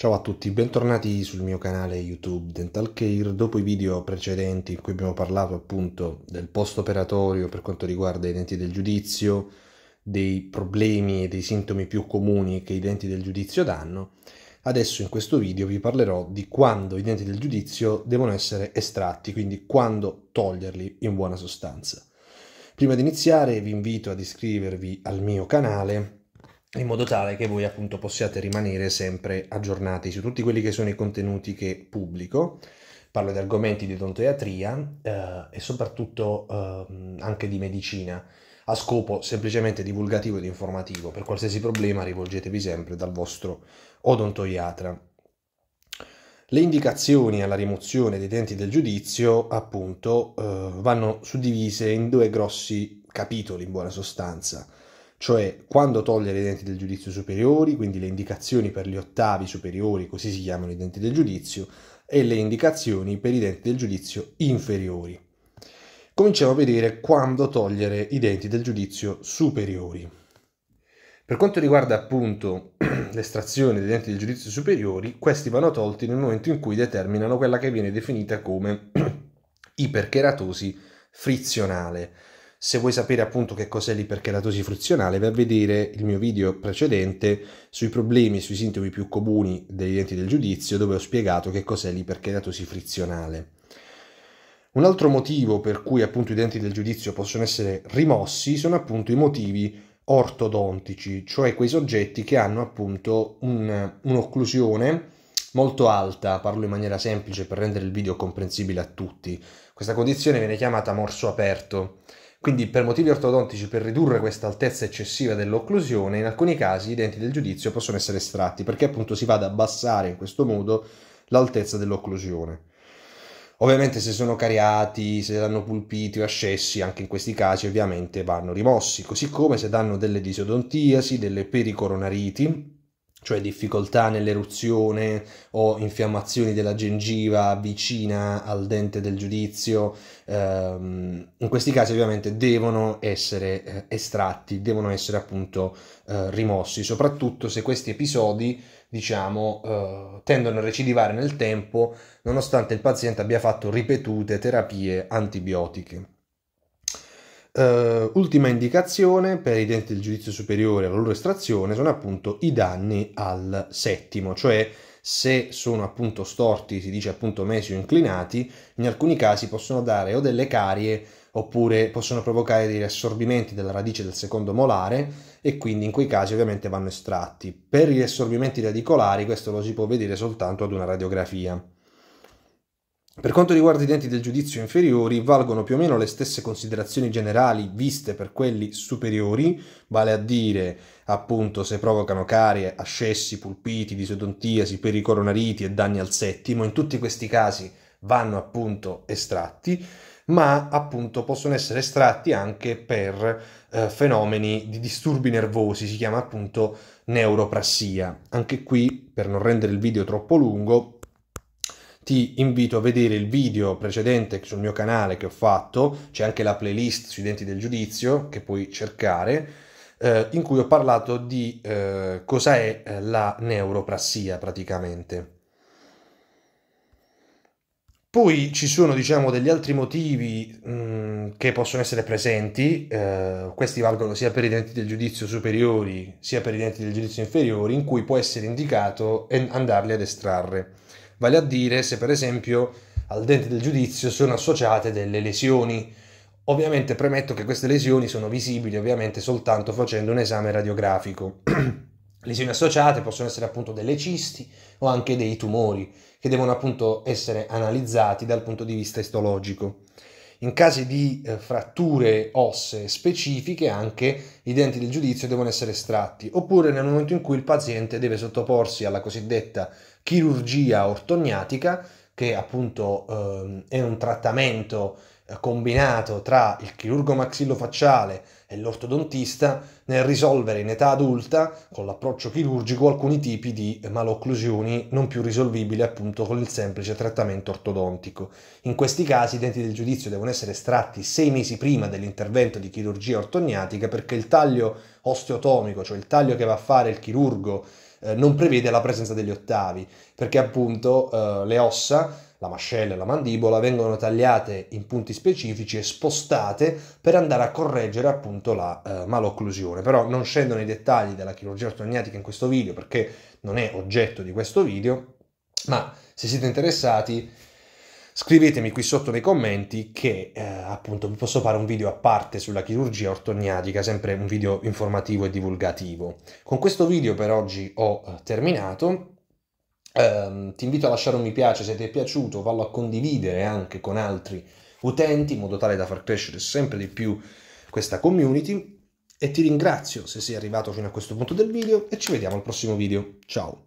Ciao a tutti, bentornati sul mio canale YouTube Dental Care. Dopo i video precedenti in cui abbiamo parlato appunto del post operatorio per quanto riguarda i denti del giudizio, dei problemi e dei sintomi più comuni che i denti del giudizio danno, adesso in questo video vi parlerò di quando i denti del giudizio devono essere estratti, quindi quando toglierli in buona sostanza. Prima di iniziare vi invito ad iscrivervi al mio canale in modo tale che voi appunto possiate rimanere sempre aggiornati su tutti quelli che sono i contenuti che pubblico. Parlo di argomenti di odontoiatria eh, e soprattutto eh, anche di medicina, a scopo semplicemente divulgativo ed informativo. Per qualsiasi problema rivolgetevi sempre dal vostro odontoiatra. Le indicazioni alla rimozione dei denti del giudizio, appunto, eh, vanno suddivise in due grossi capitoli in buona sostanza cioè quando togliere i denti del giudizio superiori, quindi le indicazioni per gli ottavi superiori, così si chiamano i denti del giudizio, e le indicazioni per i denti del giudizio inferiori. Cominciamo a vedere quando togliere i denti del giudizio superiori. Per quanto riguarda appunto l'estrazione dei denti del giudizio superiori, questi vanno tolti nel momento in cui determinano quella che viene definita come ipercheratosi frizionale, se vuoi sapere appunto che cos'è l'ipercheratosi frizionale, vai a vedere il mio video precedente sui problemi, e sui sintomi più comuni degli denti del giudizio, dove ho spiegato che cos'è l'ipercheratosi frizionale. Un altro motivo per cui appunto i denti del giudizio possono essere rimossi sono appunto i motivi ortodontici, cioè quei soggetti che hanno appunto un, un'occlusione molto alta, parlo in maniera semplice per rendere il video comprensibile a tutti. Questa condizione viene chiamata morso aperto quindi per motivi ortodontici, per ridurre questa altezza eccessiva dell'occlusione, in alcuni casi i denti del giudizio possono essere estratti perché appunto si va ad abbassare in questo modo l'altezza dell'occlusione. Ovviamente se sono cariati, se danno pulpiti o ascessi, anche in questi casi ovviamente vanno rimossi, così come se danno delle disodontiasi, delle pericoronariti, cioè difficoltà nell'eruzione o infiammazioni della gengiva vicina al dente del giudizio, ehm, in questi casi ovviamente devono essere eh, estratti, devono essere appunto eh, rimossi, soprattutto se questi episodi diciamo eh, tendono a recidivare nel tempo nonostante il paziente abbia fatto ripetute terapie antibiotiche. Uh, ultima indicazione per i denti del giudizio superiore alla loro estrazione sono appunto i danni al settimo, cioè se sono appunto storti, si dice appunto mesi o inclinati, in alcuni casi possono dare o delle carie oppure possono provocare dei riassorbimenti della radice del secondo molare e quindi in quei casi ovviamente vanno estratti. Per i riassorbimenti radicolari questo lo si può vedere soltanto ad una radiografia. Per quanto riguarda i denti del giudizio inferiori, valgono più o meno le stesse considerazioni generali viste per quelli superiori, vale a dire appunto se provocano carie, ascessi, pulpiti, disodontiasi, pericoronariti e danni al settimo, in tutti questi casi vanno appunto estratti, ma appunto possono essere estratti anche per eh, fenomeni di disturbi nervosi, si chiama appunto neuroprassia. Anche qui, per non rendere il video troppo lungo, ti invito a vedere il video precedente sul mio canale che ho fatto, c'è anche la playlist sui denti del giudizio che puoi cercare, eh, in cui ho parlato di eh, cosa è eh, la neuroprassia praticamente. Poi ci sono diciamo degli altri motivi mh, mm, che possono essere presenti, eh, questi valgono sia per i denti del giudizio superiori sia per i denti del giudizio inferiori, in cui può essere indicato andarli ad estrarre vale a dire se per esempio al dente del giudizio sono associate delle lesioni. Ovviamente premetto che queste lesioni sono visibili ovviamente soltanto facendo un esame radiografico. lesioni associate possono essere appunto delle cisti o anche dei tumori che devono appunto essere analizzati dal punto di vista istologico. In caso di eh, fratture ossee specifiche anche i denti del giudizio devono essere estratti, oppure nel momento in cui il paziente deve sottoporsi alla cosiddetta chirurgia ortognatica che appunto eh, è un trattamento eh, combinato tra il chirurgo maxillofacciale e l'ortodontista nel risolvere in età adulta con l'approccio chirurgico alcuni tipi di malocclusioni non più risolvibili appunto con il semplice trattamento ortodontico. In questi casi i denti del giudizio devono essere estratti sei mesi prima dell'intervento di chirurgia ortognatica perché il taglio osteotomico, cioè il taglio che va a fare il chirurgo eh, non prevede la presenza degli ottavi, perché appunto eh, le ossa, la mascella e la mandibola vengono tagliate in punti specifici e spostate per andare a correggere appunto la eh, malocclusione. Però non scendo nei dettagli della chirurgia ortognatica in questo video perché non è oggetto di questo video, ma se siete interessati scrivetemi qui sotto nei commenti che eh, appunto vi posso fare un video a parte sulla chirurgia ortognatica, sempre un video informativo e divulgativo. Con questo video per oggi ho eh, terminato. Eh, ti invito a lasciare un mi piace se ti è piaciuto, vallo a condividere anche con altri utenti in modo tale da far crescere sempre di più questa community e ti ringrazio se sei arrivato fino a questo punto del video e ci vediamo al prossimo video. Ciao!